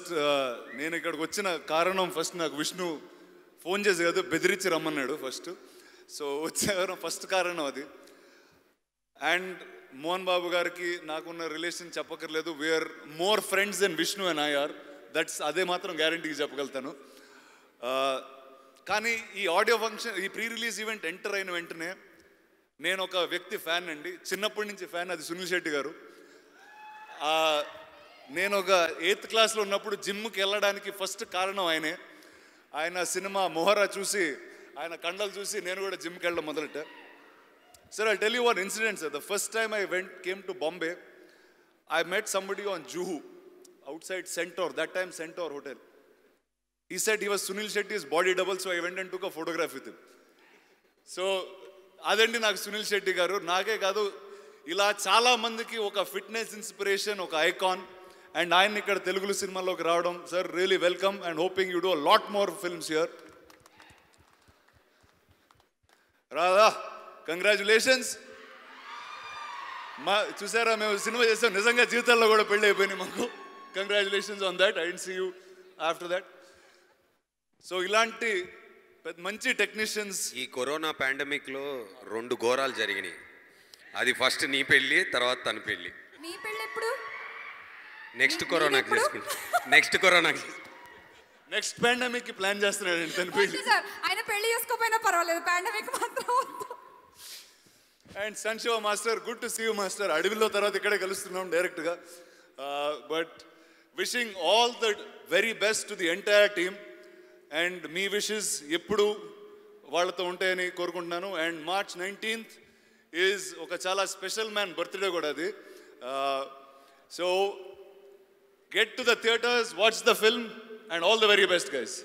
Uh, నేను ఇక్కడికి వచ్చిన కారణం ఫస్ట్ నాకు విష్ణు ఫోన్ చేసి కదా బెదిరించి రమ్మన్నాడు ఫస్ట్ సో వచ్చే ఫస్ట్ కారణం అది అండ్ మోహన్ బాబు గారికి నాకున్న రిలేషన్ చెప్పక్కర్లేదు we are more friends than Vishnu and I are that's అదే మాత్రం గ్యారంటీకి చెప్పగలుగుతాను uh, కానీ ఈ ఆడియో ఫంక్షన్ ఈ ప్రీ రిలీజ్ ఈవెంట్ ఎంటర్ అయిన వెంటనే నేను ఒక వ్యక్తి ఫ్యాన్ అండి చిన్నప్పటి నుంచి ఫ్యాన్ అది సునీల్ శెట్టి గారు uh, నేను ఒక ఎయిత్ క్లాస్లో ఉన్నప్పుడు జిమ్కి వెళ్ళడానికి ఫస్ట్ కారణం ఆయనే ఆయన సినిమా మొహరా చూసి ఆయన కండలు చూసి నేను కూడా జిమ్కి వెళ్ళడం మొదలెట్ట sir I tell you one incident sir the first time I went came to Bombay I met somebody on Juhu outside Centaur that time Centaur hotel ఈ side he was Sunil his body double so I went and took photography with so అదండి నాకు సునీల్ శెట్టి గారు నాకే కాదు ఇలా చాలామందికి ఒక fitness inspiration ఒక ఐకాన్ అండ్ ఆయన ఇక్కడ తెలుగు సినిమాలోకి రావడం sir really welcome and hoping you do lot more films here Radha congratulations మా చూసారా మేము సినిమా చేసాం నిజంగా జీవితంలో కూడా పెళ్ళి అయిపోయినాయి మాకు congratulations on that I see you after that so ఇలాంటి మంచి టెక్నీషియన్స్ ఈ కరోనా పాండమిక్లో రెండు ఘోరాలు జరిగినాయి అది ఫస్ట్ నీ పెళ్ళి తర్వాత తన పెళ్ళి నెక్స్ట్ కరోనా నెక్స్ట్ కరోనాకి నెక్స్ట్ పాండమిక్ కి ప్లాన్ చేస్తున్నాడండి తన పెళ్లి ఆయన పెళ్లి చేసుకోపోయినా పర్వాలేదు పాండమిక్ మాత్రం అండ్ సంశివ master good to see you master అడవిలో తర్వాత ఇక్కడే కలుస్తున్నాం గా but wishing all the very best to the entire team and మీ విషెస్ ఎప్పుడు వాళ్ళతో ఉంటాయని కోరుకుంటున్నాను అండ్ మార్చ్ నైన్టీన్త్ ఈజ్ ఒక చాలా స్పెషల్ మ్యాన్ బర్త్డే కూడా అది so uh, Get to the theaters, watch the film, and all the very best, guys.